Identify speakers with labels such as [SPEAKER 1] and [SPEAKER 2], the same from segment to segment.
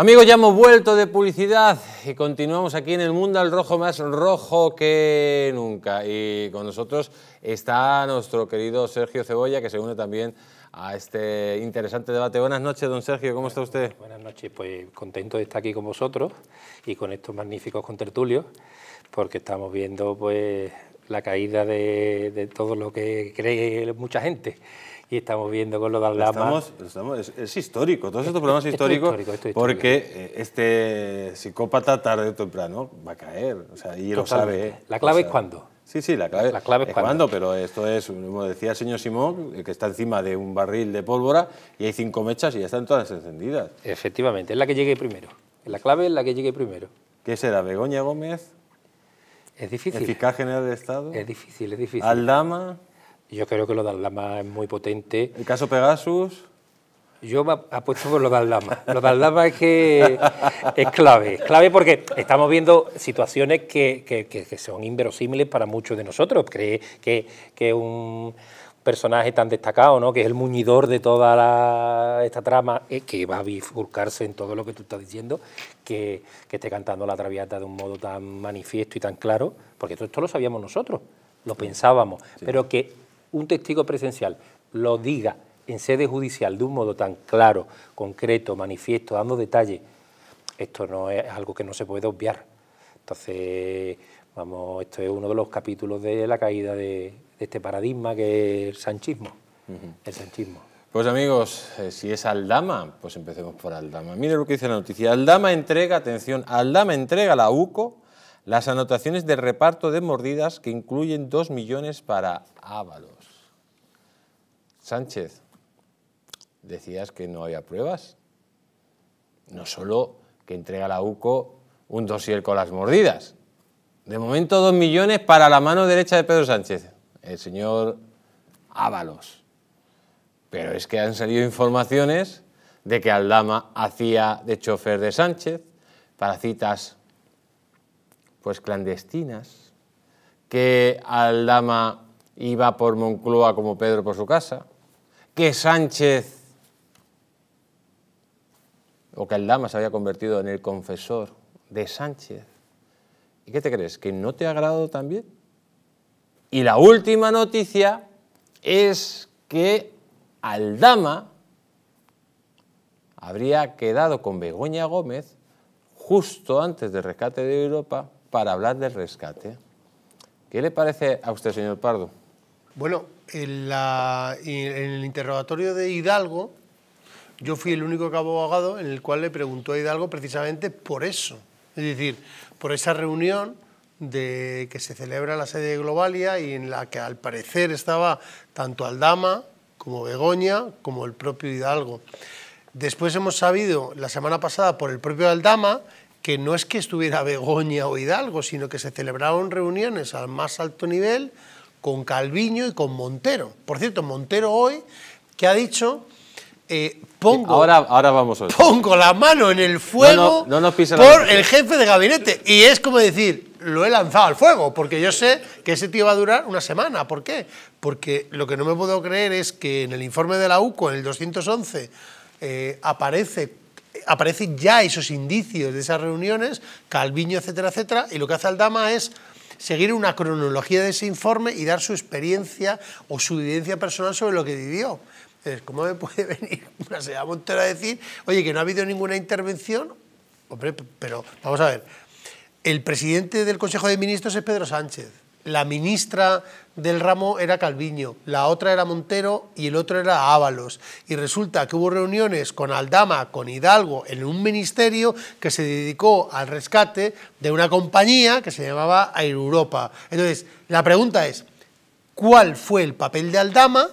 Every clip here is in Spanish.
[SPEAKER 1] Amigos, ya hemos vuelto de publicidad y continuamos aquí en el mundo al rojo más rojo que nunca. Y con nosotros está nuestro querido Sergio Cebolla, que se une también a este interesante debate. Buenas noches, don Sergio, ¿cómo está usted? Buenas noches, pues contento de estar
[SPEAKER 2] aquí con vosotros y con estos magníficos contertulios, porque estamos viendo pues la caída de, de todo lo que cree mucha gente y estamos viendo con lo de Aldama.
[SPEAKER 1] es, histórico, todos estos problemas históricos, porque eh, este psicópata tarde o temprano va a caer, o sea, y lo sabe. ¿eh? La clave es cuándo. Sí, sí, la clave, la clave es, cuándo, pero esto es, como decía el señor Simón, eh, que está encima de un barril de pólvora y hay cinco mechas y ya están todas encendidas. Efectivamente, es la que llegue primero. La clave es la que llegue primero. ¿Qué será? ¿Begoña Gómez? Es difícil. ¿El fiscal general
[SPEAKER 2] de Estado? Es difícil, es difícil. ¿Aldama? Yo creo que lo de Lama es muy potente. ¿El caso Pegasus? Yo me apuesto por lo de Lama. Lo de Lama es que es clave. Es clave porque estamos viendo situaciones que, que, son inverosímiles para muchos de nosotros. Cree que, que un personaje tan destacado, ¿no? que es el muñidor de toda esta trama, eh, que va a bifurcarse en todo lo que tú estás diciendo, que, que, esté cantando la traviata de un modo tan manifiesto y tan claro, porque todo esto lo sabíamos nosotros, lo pensábamos, pero que un testigo presencial lo diga en sede judicial de un modo tan claro, concreto, manifiesto, dando detalle, esto no es algo que no se puede obviar. Entonces, vamos, esto es uno de los capítulos de la caída de, este paradigma que es el sanchismo. El sanchismo.
[SPEAKER 1] Pues amigos, eh, si es Aldama, pues empecemos por Aldama. Mire lo que dice la noticia. Aldama entrega, atención, Aldama entrega a la UCO las anotaciones de reparto de mordidas que incluyen 2 millones para Ávalos. Sánchez, decías que no había pruebas. No solo que entrega la UCO un dosier con las mordidas. De momento, dos millones para la mano derecha de Pedro Sánchez, el señor Ábalos. Pero es que han salido informaciones de que Aldama hacía de chofer de Sánchez para citas pues clandestinas, que Aldama iba por Moncloa como Pedro por su casa, que Sánchez o que Aldama se había convertido en el confesor de Sánchez. ¿Y qué te crees? ¿Que no te ha agradado también? Y la última noticia es que Aldama habría quedado con Begoña Gómez justo antes del rescate de Europa para hablar del rescate. ¿Qué le parece a usted, señor Pardo?
[SPEAKER 3] Bueno, en, el interrogatorio de Hidalgo, yo fui el único abogado en el cual le preguntó a Hidalgo precisamente por eso. Es decir, por esa reunión de que se celebra en la sede de Globalia y en la que al parecer estaba tanto Aldama como Begoña como el propio Hidalgo. Después hemos sabido la semana pasada por el propio Aldama que no es que estuviera Begoña o Hidalgo, sino que se celebraron reuniones al más alto nivel con Calviño y con Montero. Por cierto, Montero hoy que ha dicho eh, pongo, ahora,
[SPEAKER 1] vamos a pongo
[SPEAKER 3] la mano en el fuego
[SPEAKER 1] por
[SPEAKER 3] el jefe de gabinete. Y es como decir, lo he lanzado al fuego, porque yo sé que ese tío va a durar una semana. ¿Por qué? Porque lo que no me puedo creer es que en el informe de la UCO, en el 211, eh, aparece aparecen ya esos indicios de esas reuniones, Calviño, etcétera, etcétera, y lo que hace Aldama es seguir una cronología de ese informe y dar su experiencia o su evidencia personal sobre lo que vivió. Entonces, ¿cómo me puede venir una señora Montero a decir, oye, que no ha habido ninguna intervención? Hombre, pero vamos a ver, el presidente del Consejo de Ministros es Pedro Sánchez la ministra del ramo era Calviño, la otra era Montero y el otro era Ábalos. Y resulta que hubo reuniones con Aldama, con Hidalgo, en un ministerio que se dedicó al rescate de una compañía que se llamaba Air Europa. Entonces, la pregunta es, ¿cuál fue el papel de Aldama?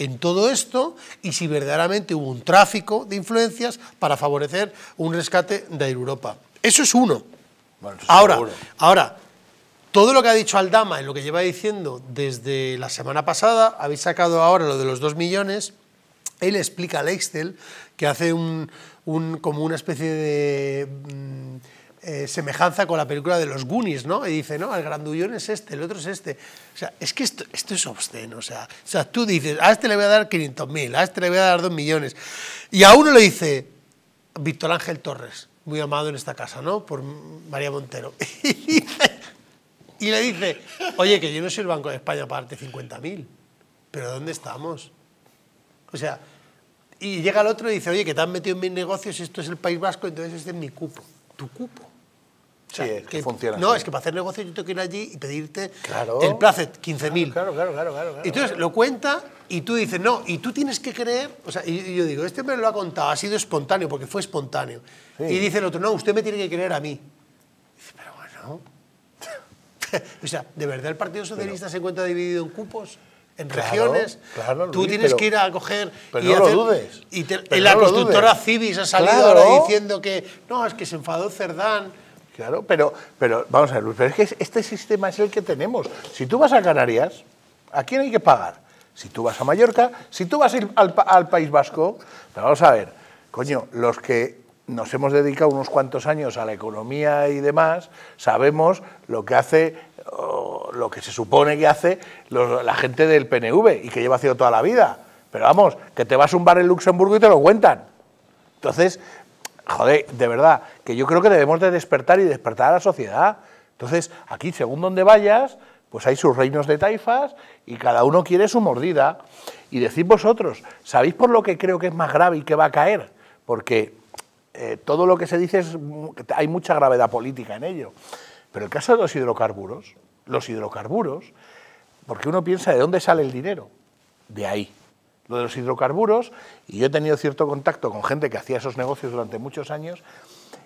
[SPEAKER 3] en todo esto y si verdaderamente hubo un tráfico de influencias para favorecer un rescate de Europa. Eso es uno. ahora, ahora, todo lo que ha dicho Aldama en lo que lleva diciendo desde la semana pasada, habéis sacado ahora lo de los 2 millones, él explica al Excel que hace un, como una especie de mm, eh, semejanza con la película de los Goonies, ¿no? Y dice, no, el grandullón es este, el otro es este. O sea, es que esto, es obsceno, o sea, o sea, tú dices, a este le voy a dar 500.000, a este le voy a dar 2 millones. Y a uno le dice, Víctor Ángel Torres, muy amado en esta casa, ¿no? Por María Montero. y le dice, oye, que yo no soy el Banco de España para darte 50.000, pero ¿dónde estamos? O sea, y llega el otro y dice, oye, que te han metido en mis negocios, esto es el País Vasco, entonces este es mi cupo, tu cupo.
[SPEAKER 4] O sea, sí, que, funciona. No, es que
[SPEAKER 3] para hacer negocios yo tengo que ir allí y pedirte claro. el placet, 15.000. Claro, claro, claro, claro, claro, Entonces lo cuenta y tú dices, no, y tú tienes que creer, o sea, y yo digo, este me lo ha contado, ha sido espontáneo, porque fue espontáneo. Y dice el otro, no, usted me tiene que creer a mí. dice, pero bueno, o sea, ¿de verdad el Partido Socialista se encuentra dividido en cupos? En regiones, claro, tú tienes que ir a coger. Pero y no lo dudes. Y la constructora Civis ha salido ahora diciendo que no, es que se enfadó
[SPEAKER 4] Cerdán. Claro, pero, pero vamos a ver, Luis, pero es que este sistema es el que tenemos. Si tú vas a Canarias, ¿a quién hay que pagar? Si tú vas a Mallorca, si tú vas al, al País Vasco, vamos a ver, coño, los que nos hemos dedicado unos cuantos años a la economía y demás, sabemos lo que hace, lo que se supone que hace la gente del PNV y que lleva haciendo toda la vida. Pero vamos, que te vas a un bar en Luxemburgo y te lo cuentan. Entonces, joder, de verdad, que yo creo que debemos de despertar y despertar a la sociedad. Entonces, aquí, según donde vayas, pues hay sus reinos de taifas y cada uno quiere su mordida. Y decir vosotros, ¿sabéis por lo que creo que es más grave y que va a caer? Porque eh, todo lo que se dice es hay mucha gravedad política en ello. Pero el caso de los hidrocarburos, los hidrocarburos, porque uno piensa de dónde sale el dinero, de ahí. Lo de los hidrocarburos, y yo he tenido cierto contacto con gente que hacía esos negocios durante muchos años,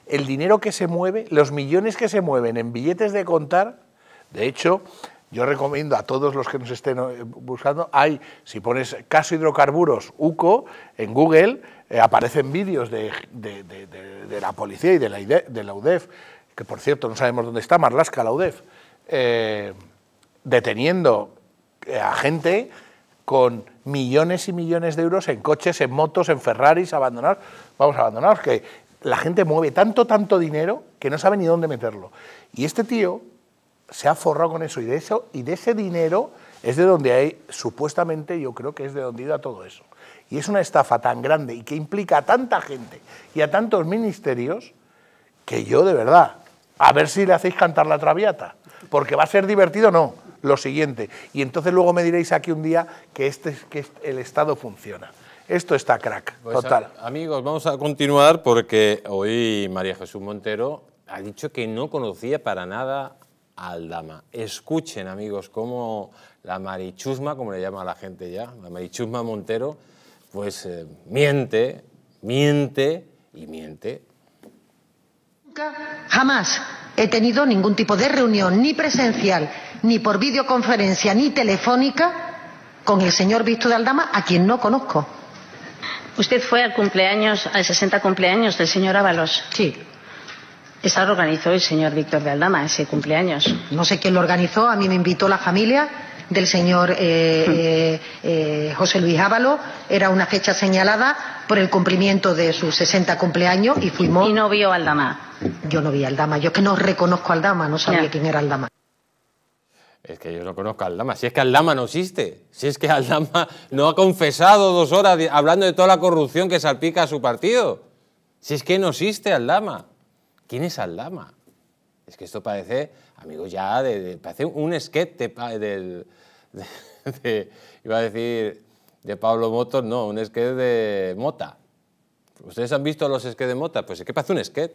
[SPEAKER 4] el dinero que se mueve, los millones que se mueven en billetes de contar, de hecho, yo recomiendo a todos los que nos estén eh, buscando, hay, si pones caso hidrocarburos UCO en Google, eh, aparecen vídeos de, la policía y de la, e, de la UDEF, que por cierto no sabemos dónde está, Marlaska, la UDEF, eh, deteniendo a gente con millones y millones de euros en coches, en motos, en Ferraris, abandonados. Vamos, abandonados, que la gente mueve tanto, tanto dinero que no sabe ni dónde meterlo. Y este tío se ha forrado con eso y de eso y de ese dinero es de donde hay supuestamente yo creo que es de donde iba todo eso y es una estafa tan grande y que implica a tanta gente y a tantos ministerios que yo de verdad a ver si le hacéis cantar la traviata porque va a ser divertido no lo siguiente y entonces luego me diréis aquí un día que este que el Estado funciona esto está crack pues, total
[SPEAKER 1] amigos vamos a continuar porque hoy María Jesús Montero ha dicho que no conocía para nada Aldama. Escuchen, amigos, cómo la marichusma, como le llama a la gente ya, la marichusma Montero, pues eh, miente, miente y miente.
[SPEAKER 2] Nunca, jamás he tenido ningún tipo de reunión, ni presencial, ni por videoconferencia, ni telefónica, con el señor Víctor de Aldama, a quien no conozco.
[SPEAKER 1] Usted fue al cumpleaños, al 60 cumpleaños del señor Ábalos. Sí. Esa lo organizó el señor Víctor de Aldama, ese cumpleaños.
[SPEAKER 2] No sé quién lo organizó, a mí me invitó la familia del señor eh, hmm. eh, eh, José Luis Ávalo. Era una fecha señalada por el cumplimiento de su 60 cumpleaños y fuimos. Y no vio al Dama. Yo no vi a Aldama, Yo es que no reconozco a Aldama, no sabía quién era Aldama.
[SPEAKER 1] Es que yo no conozco a Aldama. Si es que Aldama no existe. Si es que Aldama no ha confesado dos horas hablando de toda la corrupción que salpica a su partido. Si es que no existe Aldama. ¿Quién es Aldama? Es que esto parece, amigos, ya de, parece un sketch del, iba a decir, de Pablo Motos, no, un sketch de Mota. ¿Ustedes han visto los sketch de Mota? Pues es que parece un sketch.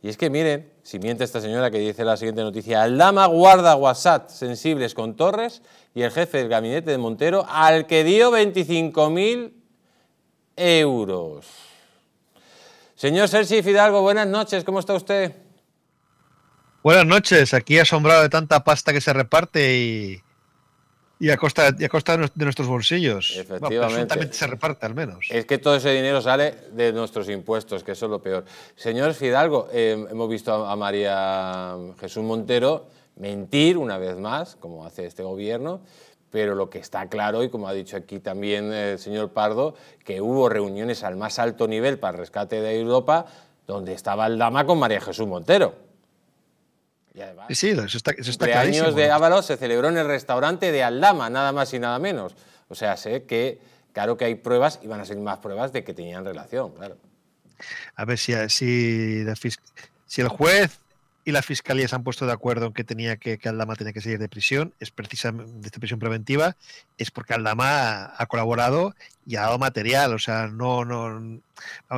[SPEAKER 1] Y es que miren, si miente esta señora que dice la siguiente noticia, Aldama guarda WhatsApp sensibles con Torres y el jefe del gabinete de Montero al que dio 25.000 euros. Señor Sergi Fidalgo, buenas noches, ¿cómo está usted?
[SPEAKER 5] Buenas noches, aquí asombrado de tanta pasta que se reparte y, a costa, de nuestros bolsillos. Efectivamente. se reparte, al menos.
[SPEAKER 1] Es que todo ese dinero sale de nuestros impuestos, que eso es lo peor. Señor Fidalgo, eh, hemos visto a María Jesús Montero mentir una vez más, como hace este gobierno, pero lo que está claro, y como ha dicho aquí también eh, el señor Pardo, que hubo reuniones al más alto nivel para el rescate de Europa, donde estaba el Dama con María Jesús Montero.
[SPEAKER 5] Y además, sí, eso está, años de
[SPEAKER 1] Ávalos se celebró en el restaurante de Aldama, nada más y nada menos. O sea, sé que, claro que hay pruebas, y van a ser más pruebas de que tenían relación, claro.
[SPEAKER 5] A ver si, si, si el juez y la fiscalía se han puesto de acuerdo en que tenía que, que Aldama tenía que salir de prisión, es precisamente de esta prisión preventiva, es porque Aldama ha colaborado y ha dado material, o sea, no, no,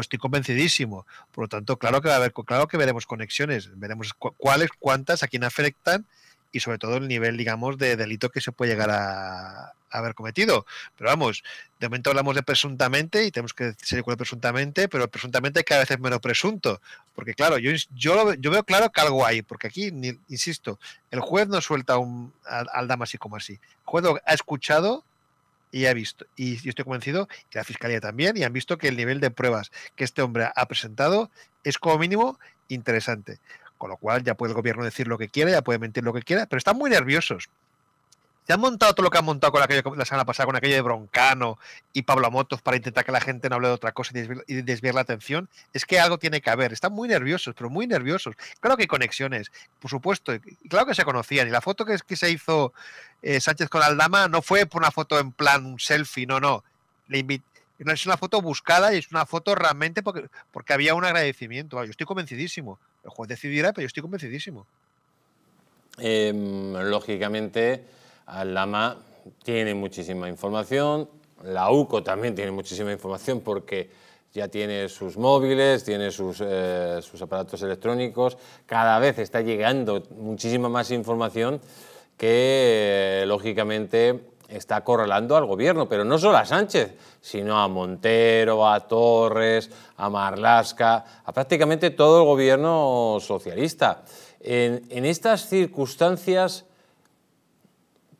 [SPEAKER 5] estoy convencidísimo. Por lo tanto, claro que va a haber, claro que veremos conexiones, veremos cuáles, cuántas, a quién afectan y sobre todo el nivel, digamos, de delito que se puede llegar a, haber cometido. Pero vamos, de momento hablamos de presuntamente y tenemos que ser presuntamente, pero presuntamente cada vez es menos presunto. Porque claro, yo, yo, yo veo claro que algo hay, porque aquí, insisto, el juez no suelta un, al, al, dama así como así. El juez ha escuchado y ha visto, y yo estoy convencido, que la Fiscalía también, y han visto que el nivel de pruebas que este hombre ha presentado es como mínimo interesante. Con lo cual ya puede el gobierno decir lo que quiera, ya puede mentir lo que quiera, pero están muy nerviosos. Se han montado todo lo que han montado con aquello, la semana pasada, con aquello de Broncano y Pablo Motos para intentar que la gente no hable de otra cosa y desviar, la atención. Es que algo tiene que haber. Están muy nerviosos, pero muy nerviosos. Claro que hay conexiones, por supuesto. claro que se conocían. Y la foto que, que se hizo eh, Sánchez con Aldama no fue por una foto en plan un selfie, no, no. Le no es una foto buscada y es una foto realmente porque, había un agradecimiento. Yo estoy convencidísimo. El juez decidirá, pero yo estoy convencidísimo.
[SPEAKER 1] Em, lógicamente, Lama tiene muchísima información. La UCO también tiene muchísima información porque ya tiene sus móviles, tiene sus, eh, aparatos electrónicos. Cada vez está llegando muchísima más información que, eh, lógicamente, está acorralando al gobierno, pero no solo a Sánchez, sino a Montero, a Torres, a Marlasca, a prácticamente todo el gobierno socialista. En, estas circunstancias,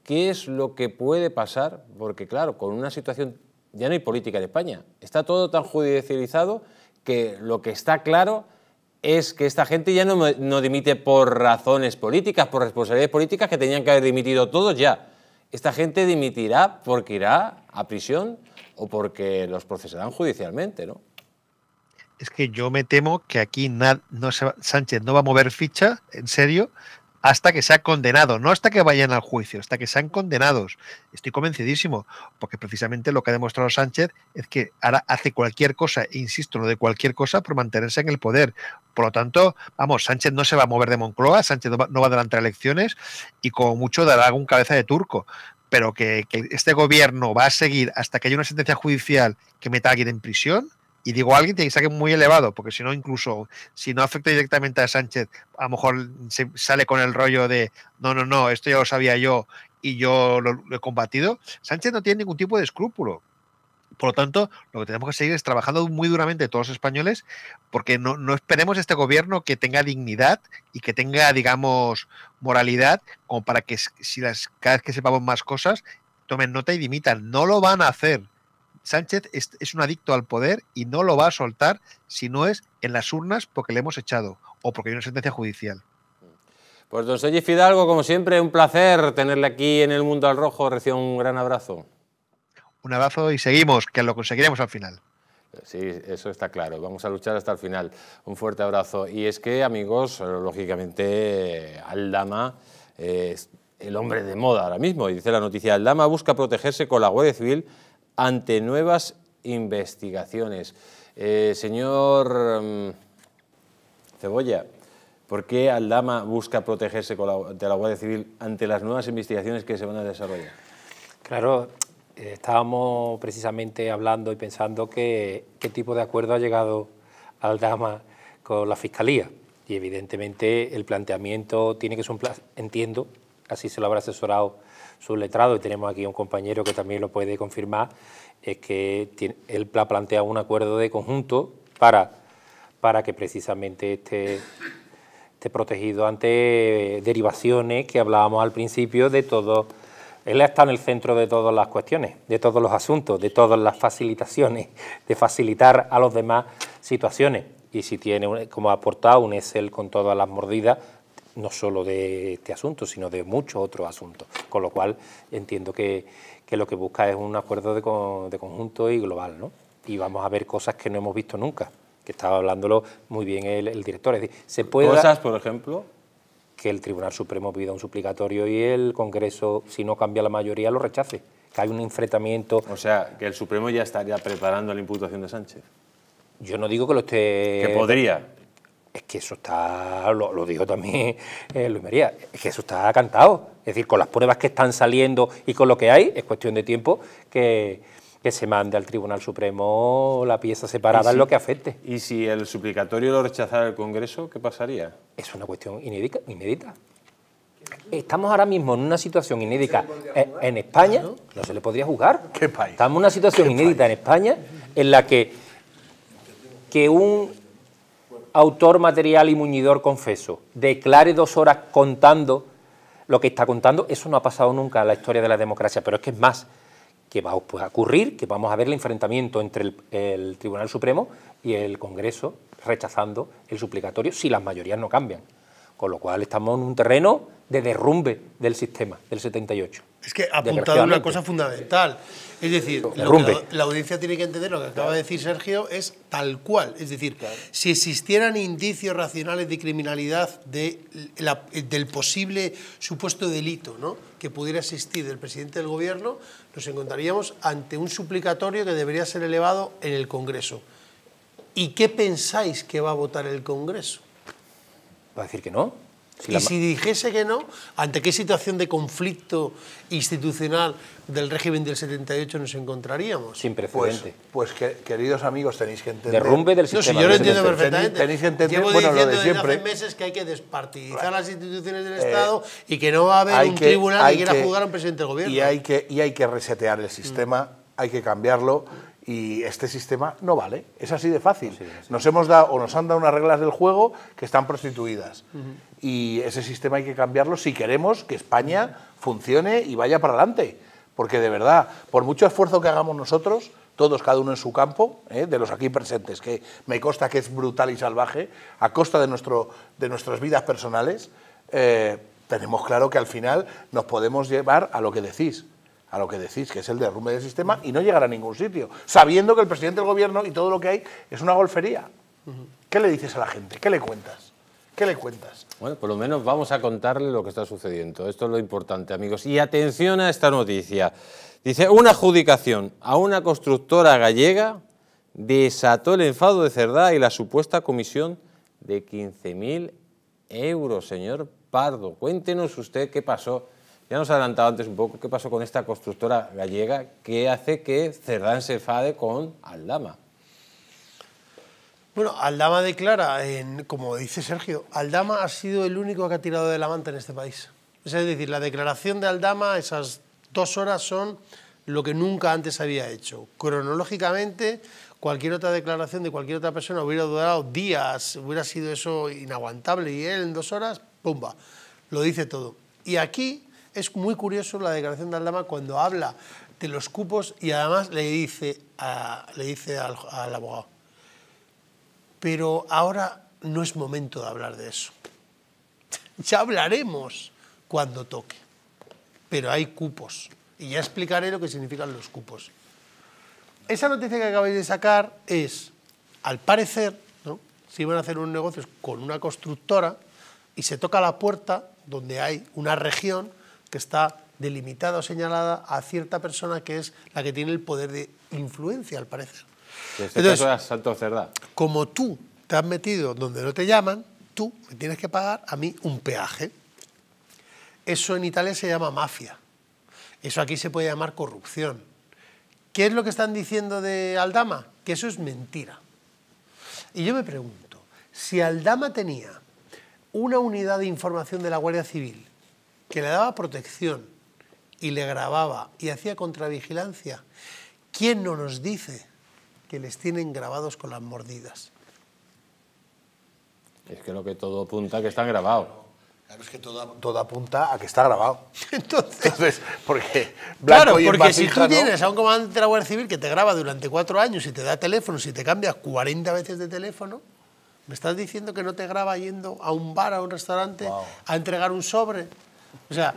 [SPEAKER 1] ¿qué es lo que puede pasar? Porque claro, con una situación, ya no hay política en España, está todo tan judicializado que lo que está claro es que esta gente ya no, no, dimite por razones políticas, por responsabilidades políticas que tenían que haber dimitido todos ya esta gente dimitirá porque irá a prisión o porque los procesarán judicialmente, ¿no?
[SPEAKER 5] Es que yo me temo que aquí no Sánchez no va a mover ficha, en serio, hasta que sea condenado, no hasta que vayan al juicio, hasta que sean condenados. Estoy convencidísimo, porque precisamente lo que ha demostrado Sánchez es que ahora hace cualquier cosa, e insisto, lo de cualquier cosa, por mantenerse en el poder. Por lo tanto, vamos, Sánchez no se va a mover de Moncloa, Sánchez no va, a adelantar elecciones y como mucho dará algún cabeza de turco. Pero que, que este gobierno va a seguir hasta que haya una sentencia judicial que meta a alguien en prisión, y digo, alguien tiene que saque muy elevado, porque si no, incluso si no afecta directamente a Sánchez, a lo mejor se sale con el rollo de no, no, no, esto ya lo sabía yo y yo lo, he combatido. Sánchez no tiene ningún tipo de escrúpulo. Por lo tanto, lo que tenemos que seguir es trabajando muy duramente todos los españoles, porque no, no, esperemos este gobierno que tenga dignidad y que tenga, digamos, moralidad, como para que si las, cada vez que sepamos más cosas, tomen nota y dimitan. No lo van a hacer. Sánchez es, un adicto al poder y no lo va a soltar si no es en las urnas porque le hemos echado o porque hay una sentencia judicial.
[SPEAKER 1] Pues don Sergi Fidalgo, como siempre, un placer tenerle aquí en el Mundo al Rojo. Recién un gran abrazo.
[SPEAKER 5] Un abrazo y seguimos, que lo conseguiremos al final.
[SPEAKER 1] Sí, eso está claro. Vamos a luchar hasta el final. Un fuerte abrazo. Y es que, amigos, lógicamente, Aldama eh, es el hombre de moda ahora mismo. Y dice la noticia, Aldama busca protegerse con la Guardia Civil ante nuevas investigaciones. Eh, señor mm, Cebolla, ¿por qué Aldama busca protegerse de la Guardia Civil ante las nuevas investigaciones que se van a desarrollar?
[SPEAKER 2] Claro, eh, estábamos precisamente hablando y pensando qué tipo de acuerdo ha llegado Aldama con la Fiscalía. Y evidentemente el planteamiento tiene que ser un plan, entiendo, así se lo habrá asesorado su letrado, y tenemos aquí un compañero que también lo puede confirmar, es que él ha planteado un acuerdo de conjunto para, para que precisamente esté esté protegido ante derivaciones que hablábamos al principio de todo. Él está en el centro de todas las cuestiones, de todos los asuntos, de todas las facilitaciones, de facilitar a los demás situaciones. Y si tiene, como aportado, un Excel con todas las mordidas, no solo de este asunto, sino de muchos otros asuntos. Con lo cual entiendo que, lo que busca es un acuerdo de, de conjunto y global, ¿no? Y vamos a ver cosas que no hemos visto nunca, que estaba hablándolo muy bien el, director. Es decir, se puede cosas,
[SPEAKER 1] por ejemplo,
[SPEAKER 2] que el Tribunal Supremo pida un suplicatorio y el Congreso, si no cambia la mayoría, lo rechace. Que hay un enfrentamiento. O sea,
[SPEAKER 1] que el Supremo ya estaría preparando la imputación de Sánchez. Yo no digo que lo esté. Que podría es que eso está,
[SPEAKER 2] lo, digo dijo también eh, Luis María, es que eso está cantado. Es decir, con las pruebas que están saliendo y con lo que hay, es cuestión de tiempo que, se mande al Tribunal Supremo
[SPEAKER 1] la pieza separada en lo que afecte. ¿Y si el suplicatorio lo rechazara el Congreso, qué pasaría? Es una cuestión inédita. inédita.
[SPEAKER 2] Estamos ahora mismo en una situación inédita eh, en España, ¿No? se le podría juzgar. ¿Qué país? Estamos en una situación inédita en España en la que, que un autor material y muñidor confeso, declare dos horas contando lo que está contando, eso no ha pasado nunca en la historia de la democracia, pero es que es más, que va pues, a ocurrir, que vamos a ver el enfrentamiento entre el, el Tribunal Supremo y el Congreso rechazando el suplicatorio si las mayorías no cambian. Con lo cual estamos en un terreno de derrumbe del sistema del 78. Es que ha apuntado una cosa
[SPEAKER 3] fundamental. Es decir, la, audiencia tiene que entender lo que acaba de decir Sergio es tal cual. Es decir, si existieran indicios racionales de criminalidad de, del posible supuesto delito ¿no? que pudiera existir del presidente del gobierno, nos encontraríamos ante un suplicatorio que debería ser elevado en el Congreso. ¿Y qué pensáis que va a votar el Congreso?
[SPEAKER 2] Va a decir que no y si
[SPEAKER 3] dijese que no, ¿ante qué situación de conflicto institucional del régimen del 78 nos encontraríamos?
[SPEAKER 4] Sin pues, precedente. Pues, que, queridos amigos, tenéis que entender... Derrumbe del sistema. No, si yo lo entiendo perfectamente. Tenéis, que entender, Llevo bueno, lo de siempre. desde hace meses que hay
[SPEAKER 3] que despartidizar las instituciones del eh, Estado y que no va a haber un tribunal que quiera jugar a un presidente del gobierno. Y hay
[SPEAKER 4] que, y hay que resetear el sistema, mm. hay que cambiarlo y este sistema no vale. Es así de fácil. Nos hemos dado o nos han dado unas reglas del juego que están prostituidas. Y ese sistema hay que cambiarlo si queremos que España funcione y vaya para adelante. Porque de verdad, por mucho esfuerzo que hagamos nosotros, todos, cada uno en su campo, ¿eh? de los aquí presentes, que me consta que es brutal y salvaje, a costa de, nuestro, de nuestras vidas personales, eh, tenemos claro que al final nos podemos llevar a lo que decís a lo que decís, que es el derrumbe del sistema, y no llegará a ningún sitio, sabiendo que el presidente del gobierno y todo lo que hay es una golfería. ¿Qué le dices a la gente? ¿Qué le cuentas? ¿Qué le
[SPEAKER 1] cuentas? Bueno, por lo menos vamos a contarle lo que está sucediendo. Esto es lo importante, amigos. Y atención a esta noticia. Dice, una adjudicación a una constructora gallega desató el enfado de Cerdá y la supuesta comisión de 15.000 euros, señor Pardo. Cuéntenos usted qué pasó ya nos ha adelantado antes un poco qué pasó con esta constructora gallega que hace que Cerdán se fade con Aldama.
[SPEAKER 3] Bueno, Aldama declara, como dice Sergio, Aldama ha sido el único que ha tirado de la manta en este país. Es decir, la declaración de Aldama, esas dos horas son lo que nunca antes había hecho. Cronológicamente, cualquier otra declaración de cualquier otra persona hubiera durado días, hubiera sido eso inaguantable y él en dos horas, ¡pumba! Lo dice todo. Y aquí es muy curioso la declaración de Aldama cuando habla de los cupos y además le dice, le dice al, abogado, pero ahora no es momento de hablar de eso. Ya hablaremos cuando toque, pero hay cupos y ya explicaré lo que significan los cupos. Esa noticia que acabáis de sacar es, al parecer, se iban a hacer unos negocios con una constructora y se toca la puerta donde hay una región que está delimitada o señalada a cierta persona que es la que tiene el poder de influencia, al parecer.
[SPEAKER 1] Este Entonces, es
[SPEAKER 3] Como tú te has metido donde no te llaman, tú me tienes que pagar a mí un peaje. Eso en Italia se llama mafia. Eso aquí se puede llamar corrupción. ¿Qué es lo que están diciendo de Aldama? Que eso es mentira. Y yo me pregunto, si Aldama tenía una unidad de información de la Guardia Civil que le daba protección y le grababa y hacía contravigilancia, ¿quién no nos dice que les tienen grabados con las mordidas?
[SPEAKER 1] Es que lo que todo apunta a que están grabados.
[SPEAKER 4] Claro, es que todo, apunta a que está grabado.
[SPEAKER 1] Entonces,
[SPEAKER 4] porque Claro, porque si tú tienes
[SPEAKER 3] a un comandante de la Guardia Civil que te graba durante cuatro años y te da teléfono, si te cambias 40 veces de teléfono, ¿me estás diciendo que no te graba yendo a un bar, a un restaurante, a entregar un sobre? O sea,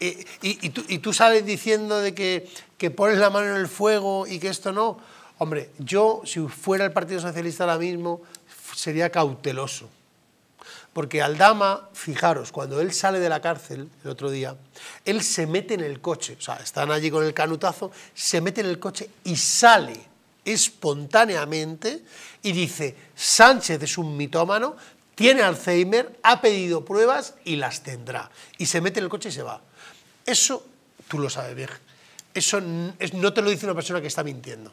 [SPEAKER 3] eh, y, tú, sabes sales diciendo de que, que pones la mano en el fuego y que esto no. Hombre, yo si fuera el Partido Socialista ahora mismo sería cauteloso. Porque Aldama, fijaros, cuando él sale de la cárcel el otro día, él se mete en el coche, o sea, están allí con el canutazo, se mete en el coche y sale espontáneamente y dice, Sánchez es un mitómano, tiene Alzheimer, ha pedido pruebas y las tendrá. Y se mete en el coche y se va. Eso tú lo sabes bien. Eso no te lo dice una persona que está mintiendo.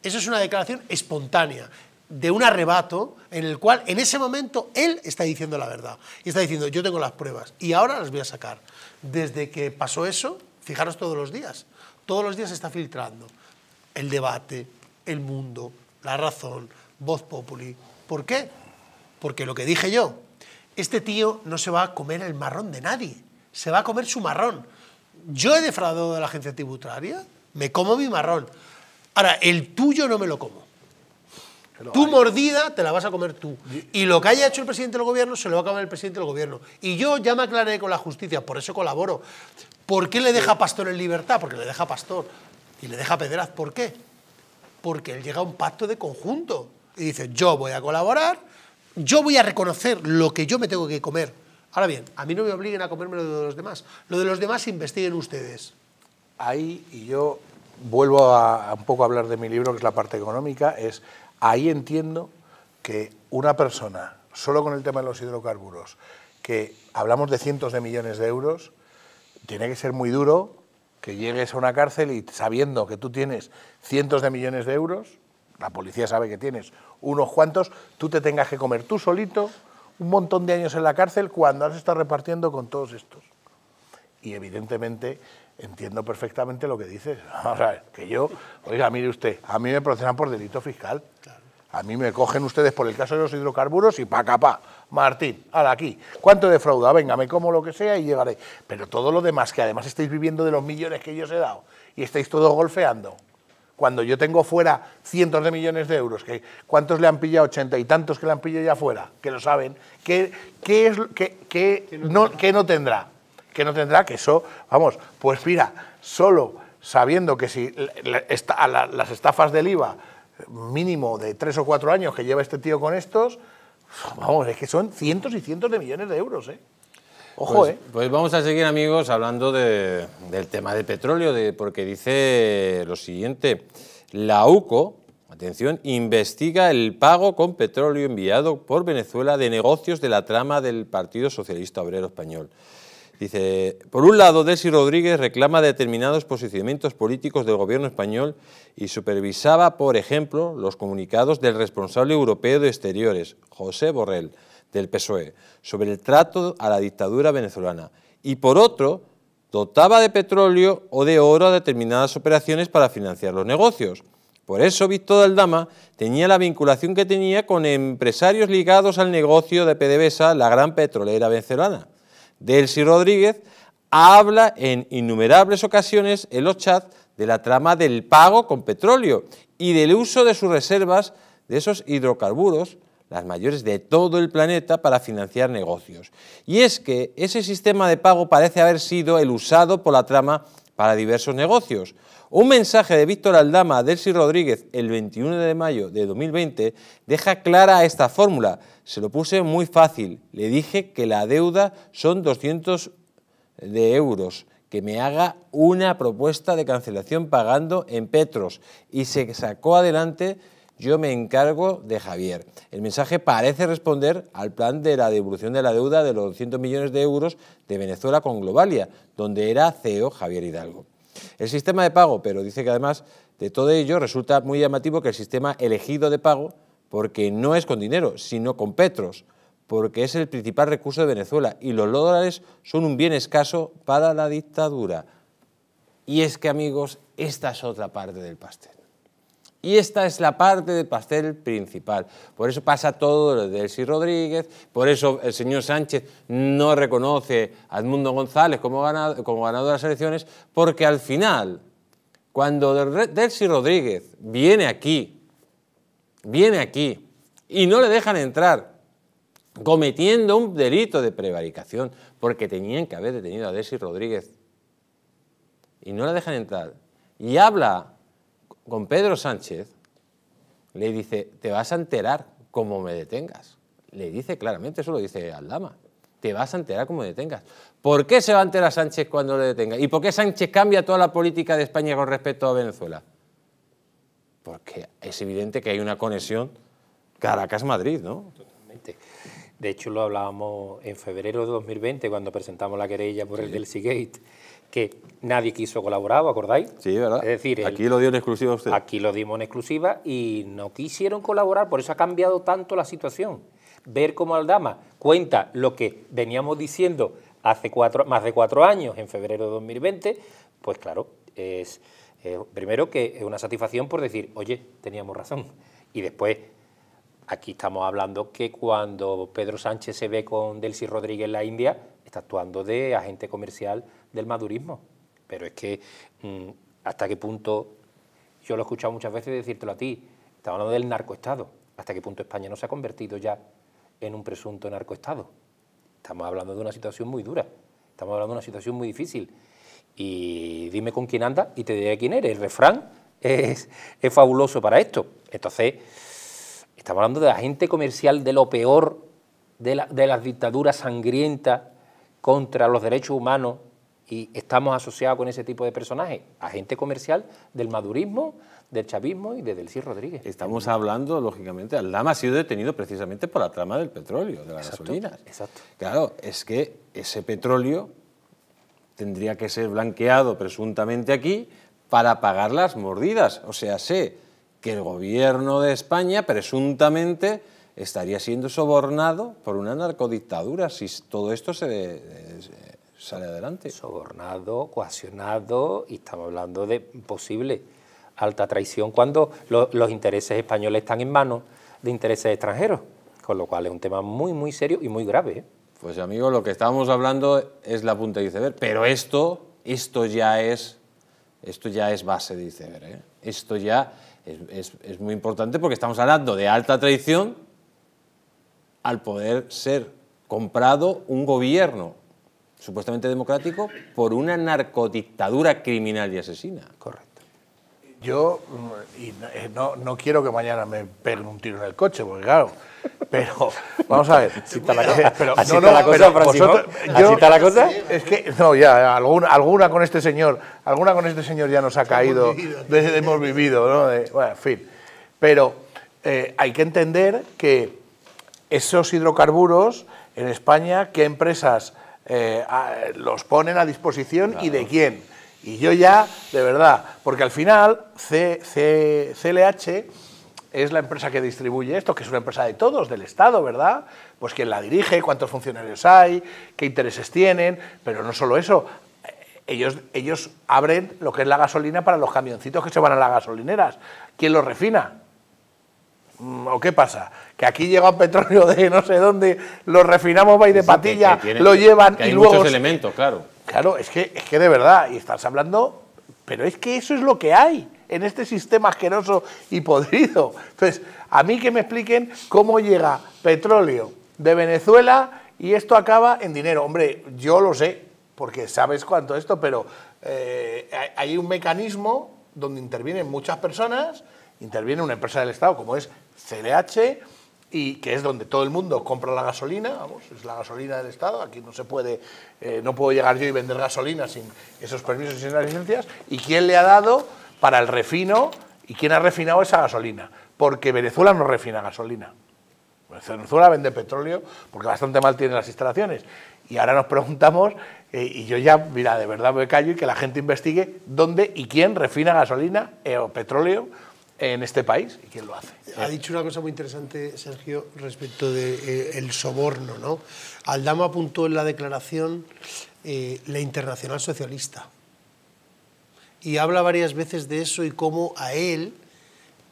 [SPEAKER 3] Eso es una declaración espontánea de un arrebato en el cual en ese momento él está diciendo la verdad. Y está diciendo, yo tengo las pruebas y ahora las voy a sacar. Desde que pasó eso, fijaros todos los días. Todos los días se está filtrando el debate, el mundo, la razón, voz populi. ¿Por qué? Porque lo que dije yo, este tío no se va a comer el marrón de nadie, se va a comer su marrón. Yo he defraudado de la agencia tributaria, me como mi marrón. Ahora, el tuyo no me lo como. tu mordida te la vas a comer tú. Y lo que haya hecho el presidente del gobierno se lo va a comer el presidente del gobierno. Y yo ya me aclaré con la justicia, por eso colaboro. ¿Por qué le deja Pastor en libertad? Porque le deja Pastor. Y le deja a Pedraz. ¿Por qué? Porque él llega a un pacto de conjunto. Y dice, yo voy a colaborar yo voy a reconocer lo que yo me tengo que comer. Ahora bien, a mí no me obliguen a comerme lo de los demás. Lo de los demás investiguen ustedes.
[SPEAKER 4] Ahí, y yo vuelvo a, un poco a hablar de mi libro, que es la parte económica, es ahí entiendo que una persona, solo con el tema de los hidrocarburos, que hablamos de cientos de millones de euros, tiene que ser muy duro que llegues a una cárcel y sabiendo que tú tienes cientos de millones de euros, la policía sabe que tienes unos cuantos, tú te tengas que comer tú solito un montón de años en la cárcel cuando has estado repartiendo con todos estos. Y evidentemente entiendo perfectamente lo que dices. O sea, que yo, oiga, mire usted, a mí me procesan por delito fiscal. A mí me cogen ustedes por el caso de los hidrocarburos y pa' capa. Martín, al aquí. ¿Cuánto defrauda? Venga, me como lo que sea y llegaré. Pero todo lo demás, que además estáis viviendo de los millones que yo os he dado y estáis todos golfeando cuando yo tengo fuera cientos de millones de euros, que ¿cuántos le han pillado? Ochenta y tantos que le han pillado ya fuera, que lo saben, ¿qué, qué no, no tendrá? Que no tendrá? Que eso, vamos, pues mira, solo sabiendo que si las estafas del IVA, mínimo de tres o cuatro años que lleva este tío con estos, vamos, es que son cientos y cientos de millones de euros, ¿eh?
[SPEAKER 1] Ojo, pues, eh. pues, vamos a seguir, amigos, hablando del tema de petróleo, porque dice lo siguiente. La UCO, atención, investiga el pago con petróleo enviado por Venezuela de negocios de la trama del Partido Socialista Obrero Español. Dice, por un lado, Desi Rodríguez reclama determinados posicionamientos políticos del gobierno español y supervisaba, por ejemplo, los comunicados del responsable europeo de Exteriores, José Borrell, del PSOE sobre el trato a la dictadura venezolana y por otro dotaba de petróleo o de oro a determinadas operaciones para financiar los negocios. Por eso Víctor Aldama tenía la vinculación que tenía con empresarios ligados al negocio de PDVSA, la gran petrolera venezolana. Delcy Rodríguez habla en innumerables ocasiones en los chats de la trama del pago con petróleo y del uso de sus reservas de esos hidrocarburos las mayores de todo el planeta para financiar negocios. Y es que ese sistema de pago parece haber sido el usado por la trama para diversos negocios. Un mensaje de Víctor Aldama a Delcy Rodríguez el 21 de mayo de 2020 deja clara esta fórmula. Se lo puse muy fácil. Le dije que la deuda son 200 de euros, que me haga una propuesta de cancelación pagando en Petros y se sacó adelante yo me encargo de Javier. El mensaje parece responder al plan de la devolución de la deuda de los 200 millones de euros de Venezuela con Globalia, donde era CEO Javier Hidalgo. El sistema de pago, pero dice que además de todo ello resulta muy llamativo que el sistema elegido de pago, porque no es con dinero, sino con petros, porque es el principal recurso de Venezuela y los dólares son un bien escaso para la dictadura. Y es que, amigos, esta es otra parte del pastel. Y esta es la parte del pastel principal. Por eso pasa todo lo de Elsie Rodríguez, por eso el señor Sánchez no reconoce a Edmundo González como ganador, de las elecciones, porque al final, cuando Delcy Rodríguez viene aquí, viene aquí, y no le dejan entrar, cometiendo un delito de prevaricación, porque tenían que haber detenido a Delcy Rodríguez, y no le dejan entrar, y habla con Pedro Sánchez, le dice, te vas a enterar como me detengas. Le dice claramente, eso lo dice Aldama, te vas a enterar como me detengas. ¿Por qué se va a enterar Sánchez cuando le detenga? ¿Y por qué Sánchez cambia toda la política de España con respecto a Venezuela? Porque es evidente que hay una conexión Caracas-Madrid, ¿no? Totalmente. De hecho, lo hablábamos en
[SPEAKER 2] febrero de 2020 cuando presentamos la querella por el el Gate que nadie quiso colaborar, ¿os acordáis? Sí, ¿verdad? Es decir, aquí lo dio en
[SPEAKER 1] exclusiva usted. Aquí
[SPEAKER 2] lo dimos en exclusiva y no quisieron colaborar, por eso ha cambiado tanto la situación. Ver cómo Aldama cuenta lo que veníamos diciendo hace cuatro, más de cuatro años, en febrero de 2020, pues claro, es primero que es una satisfacción por decir, oye, teníamos razón. Y después, aquí estamos hablando que cuando Pedro Sánchez se ve con Delcy Rodríguez en la India, está actuando de agente comercial del madurismo. Pero es que mm, hasta qué punto, yo lo he escuchado muchas veces decírtelo a ti, estamos hablando del narcoestado, hasta qué punto España no se ha convertido ya en un presunto narcoestado. Estamos hablando de una situación muy dura, estamos hablando de una situación muy difícil. Y dime con quién anda y te diré quién eres. El refrán es, fabuloso para esto. Entonces, estamos hablando de la gente comercial de lo peor de, de las dictaduras sangrientas contra los derechos humanos, y estamos asociados con ese tipo de personajes,
[SPEAKER 1] agente comercial del madurismo, del chavismo y de Delcy Rodríguez. Estamos hablando, lógicamente, Aldama ha sido detenido precisamente por la trama del petróleo, de las gasolina. Exacto. Claro, es que ese petróleo tendría que ser blanqueado presuntamente aquí para pagar las mordidas. O sea, sé que el gobierno de España presuntamente estaría siendo sobornado por una narcodictadura si todo esto se eh, sale adelante. Sobornado, coaccionado y
[SPEAKER 2] estamos hablando de posible alta traición cuando los intereses españoles están
[SPEAKER 1] en manos de intereses extranjeros, con lo cual es un tema muy, muy serio y muy grave. ¿eh? Pues amigos lo que estábamos hablando es la punta de iceberg, pero esto, esto ya es, esto ya es base de iceberg. ¿eh? Esto ya es muy importante porque estamos hablando de alta traición al poder ser comprado un gobierno supuestamente democrático por una narcodictadura criminal y asesina. Correcto.
[SPEAKER 4] Yo mm, eh, no, quiero que mañana me peguen un tiro en el coche, porque claro, pero vamos a ver. Así está la cosa, la cosa? Es que, no, ya, alguna, alguna con este señor, alguna con este señor ya nos ha caído desde hemos vivido, ¿no? bueno, en fin. Pero eh, hay que entender que esos hidrocarburos en España, ¿qué empresas eh, los ponen a disposición y de quién. Y yo ya, de verdad, porque al final CLH es la empresa que distribuye esto, que es una empresa de todos, del Estado, ¿verdad? Pues quién la dirige, cuántos funcionarios hay, qué intereses tienen, pero no solo eso, ellos, ellos abren lo que es la gasolina para los camioncitos que se van a las gasolineras. ¿Quién los refina? Mm, ¿O qué pasa? Que aquí llega un petróleo de no sé dónde, lo refinamos, va y de patilla, lo llevan hay y luego. Muchos elementos, claro. Claro, es que, es que de verdad, y estás hablando, pero es que eso es lo que hay en este sistema asqueroso y podrido. Entonces, a mí que me expliquen cómo llega petróleo de Venezuela y esto acaba en dinero. Hombre, yo lo sé, porque sabes cuánto esto, pero eh, hay un mecanismo donde intervienen muchas personas, interviene una empresa del Estado como es CLH, y que es donde todo el mundo compra la gasolina, vamos, es la gasolina del Estado, aquí no se puede, eh, no puedo llegar yo y vender gasolina sin esos permisos y sin las licencias, y quién le ha dado para el refino y quién ha refinado esa gasolina, porque Venezuela no refina gasolina. Venezuela vende petróleo porque bastante mal tiene las instalaciones. Y ahora nos preguntamos, eh, y yo ya, mira, de verdad me callo y que la gente investigue dónde y quién refina gasolina eh, o petróleo en este país y quién lo hace. Ha eh,
[SPEAKER 3] dicho una cosa muy interesante, Sergio, respecto de, eh, el soborno. ¿no? Aldama apuntó en la declaración eh, la internacional socialista y habla varias veces de eso y cómo a él,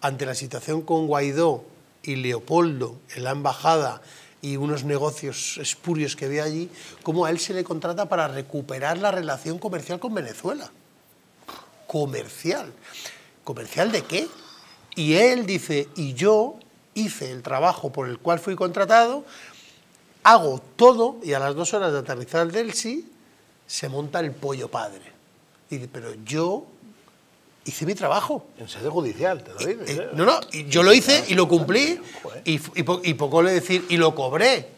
[SPEAKER 3] ante la situación con Guaidó y Leopoldo en la embajada y unos negocios espurios que ve allí, cómo a él se le contrata para recuperar la relación comercial con Venezuela. Comercial. ¿Comercial de qué? Y él dice, y yo hice el trabajo por el cual fui contratado, hago todo y a las dos horas de aterrizar el sí se monta el pollo padre. Y dice, pero yo hice mi trabajo. En sede judicial, te lo eh, ¿eh? no, no, yo lo hice y lo cumplí y poco le decir, y lo cobré,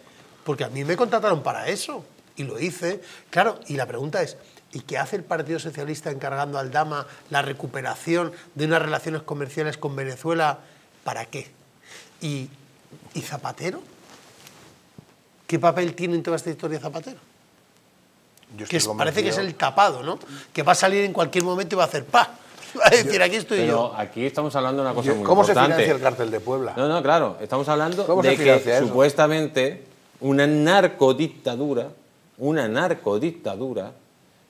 [SPEAKER 3] porque a mí me contrataron para eso y lo hice. Claro, y la pregunta es, ¿Y qué hace el Partido Socialista encargando al Dama la recuperación de unas relaciones comerciales con Venezuela? ¿Para qué? ¿Y, Zapatero? ¿Qué papel tiene en toda esta historia Zapatero?
[SPEAKER 4] que parece que es el
[SPEAKER 3] tapado, ¿no? Que va a salir en cualquier momento y va a hacer ¡pa!
[SPEAKER 1] Va a decir, aquí estoy pero yo. aquí estamos hablando de una cosa muy importante. ¿Cómo se financia el cártel de Puebla? No, no, claro. Estamos hablando de que supuestamente una narcodictadura, una narcodictadura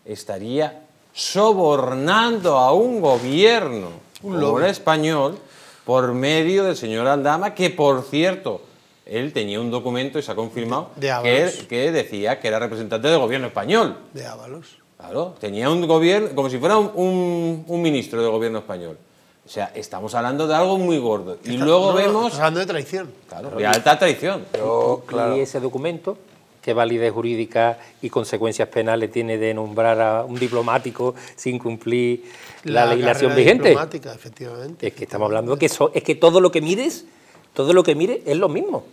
[SPEAKER 1] estaría sobornando a un gobierno, un español, por medio del señor Aldama, que por cierto, él tenía un documento y se ha confirmado que, decía que era representante del gobierno español.
[SPEAKER 3] De Ábalos.
[SPEAKER 1] Claro, tenía un gobierno, como si fuera un, ministro del gobierno español. O sea, estamos hablando de algo muy gordo. Y luego vemos... Estamos hablando de traición. Claro, de alta traición. Pero, Y ese documento qué validez
[SPEAKER 2] jurídica y consecuencias penales tiene de nombrar a un diplomático sin cumplir la, legislación vigente. Diplomática, efectivamente. Es que estamos hablando que es que todo lo que mires, todo lo que mires es lo mismo.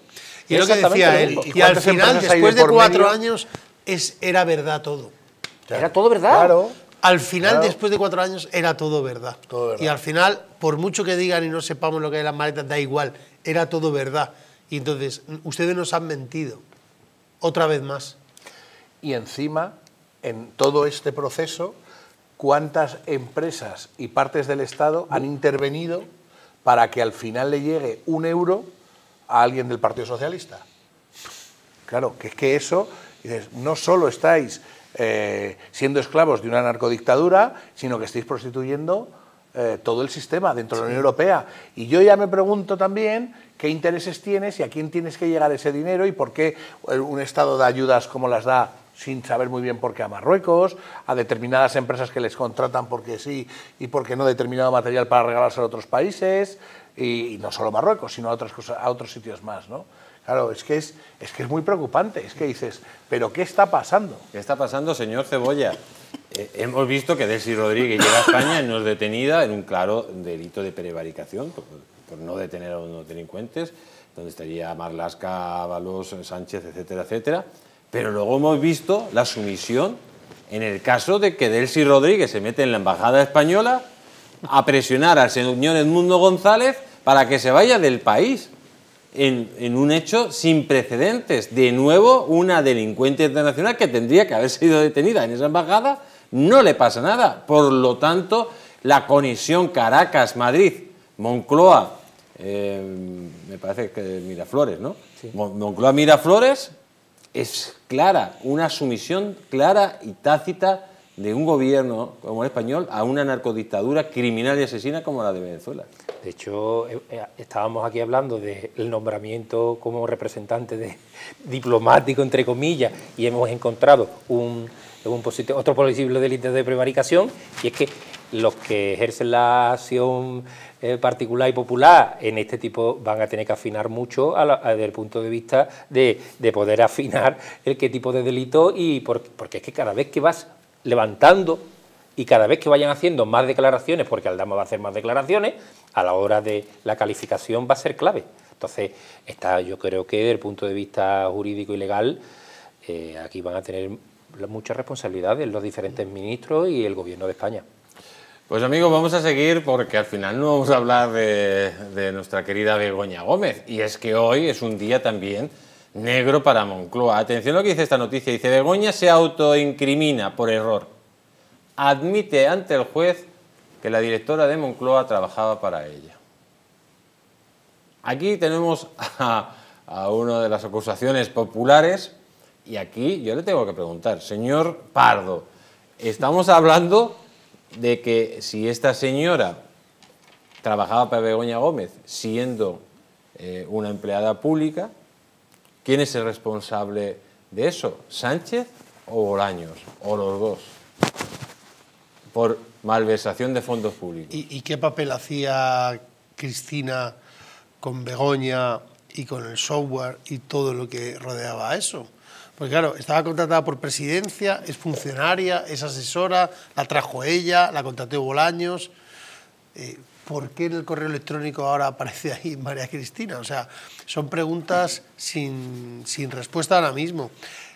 [SPEAKER 2] Y es lo que decía él. Y, al final, después de, cuatro
[SPEAKER 3] años, es, era verdad todo. Era todo verdad. Claro. Al final, después de cuatro años, era todo verdad. todo verdad. Y al final, por mucho que digan y no sepamos lo que hay en las maletas, da igual, era todo verdad. Y entonces, ustedes nos han mentido otra vez más.
[SPEAKER 4] Y encima, en todo este proceso, ¿cuántas empresas y partes del Estado han intervenido para que al final le llegue un euro a alguien del Partido Socialista? Claro, que es que eso, no solo estáis eh, siendo esclavos de una narcodictadura, sino que estáis prostituyendo eh, todo el sistema dentro de la Unión Europea. Y yo ya me pregunto también qué intereses tienes y a quién tienes que llegar ese dinero y por qué eh, un Estado da ayudas como las da sin saber muy bien por qué a Marruecos, a determinadas empresas que les contratan porque sí y porque no determinado material para regalarse a otros países, y, no solo a Marruecos, sino a, otras a otros sitios más. ¿no? Claro, es que es, es que es muy preocupante, es que dices, pero ¿qué está pasando?
[SPEAKER 1] ¿Qué está pasando, señor Cebolla? Eh, hemos visto que Delsi Rodríguez llega a España y no es detenida en un claro delito de prevaricación por, no detener a unos delincuentes, donde estaría Marlasca, Ábalos, Sánchez, etcétera, etcétera. Pero luego hemos visto la sumisión en el caso de que Delcy Rodríguez se mete en la embajada española a presionar al señor Edmundo González para que se vaya del país. en, un hecho sin precedentes. De nuevo, una delincuente internacional que tendría que haber sido detenida en esa embajada no le pasa nada. Por lo tanto, la conexión Caracas-Madrid, Moncloa, eh, me parece que Miraflores, ¿no? Moncloa-Miraflores es clara, una sumisión clara y tácita de un gobierno como el español a una narcodictadura criminal y asesina como la de Venezuela. De hecho, eh, eh, estábamos aquí hablando
[SPEAKER 2] del nombramiento como representante diplomático, entre comillas, y hemos encontrado un, otro posible delito de prevaricación, y es que los que ejercen la acción eh, particular y popular en este tipo van a tener que afinar mucho desde el punto de vista de, poder afinar el qué tipo de delito, y porque es que cada vez que vas levantando y cada vez que vayan haciendo más declaraciones, porque Aldama va a hacer más declaraciones, a la hora de la calificación va a ser clave. Entonces, está, yo creo que desde el punto de vista jurídico y legal, eh, aquí van a tener muchas responsabilidades los diferentes ministros y el gobierno de España.
[SPEAKER 1] Pues amigos, vamos a seguir porque al final no vamos a hablar de, de nuestra querida Begoña Gómez. Y es que hoy es un día también negro para Moncloa. Atención a lo que dice esta noticia. Dice, Begoña se autoincrimina por error. Admite ante el juez que la directora de Moncloa trabajaba para ella. Aquí tenemos a, una de las acusaciones populares y aquí yo le tengo que preguntar, señor Pardo, estamos hablando de que si esta señora trabajaba para Begoña Gómez siendo eh, una empleada pública, ¿quién es el responsable de eso? ¿Sánchez o Bolaños? ¿O los dos? Por Malversación de fondos públicos.
[SPEAKER 3] ¿Y, qué papel hacía Cristina con Begoña y con el software y todo lo que rodeaba a eso? Porque claro, estaba contratada por presidencia, es funcionaria, es asesora, la trajo ella, la contrató Bolaños. Eh, ¿Por qué en el correo electrónico ahora aparece ahí María Cristina? O sea, son preguntas sin, sin respuesta ahora mismo.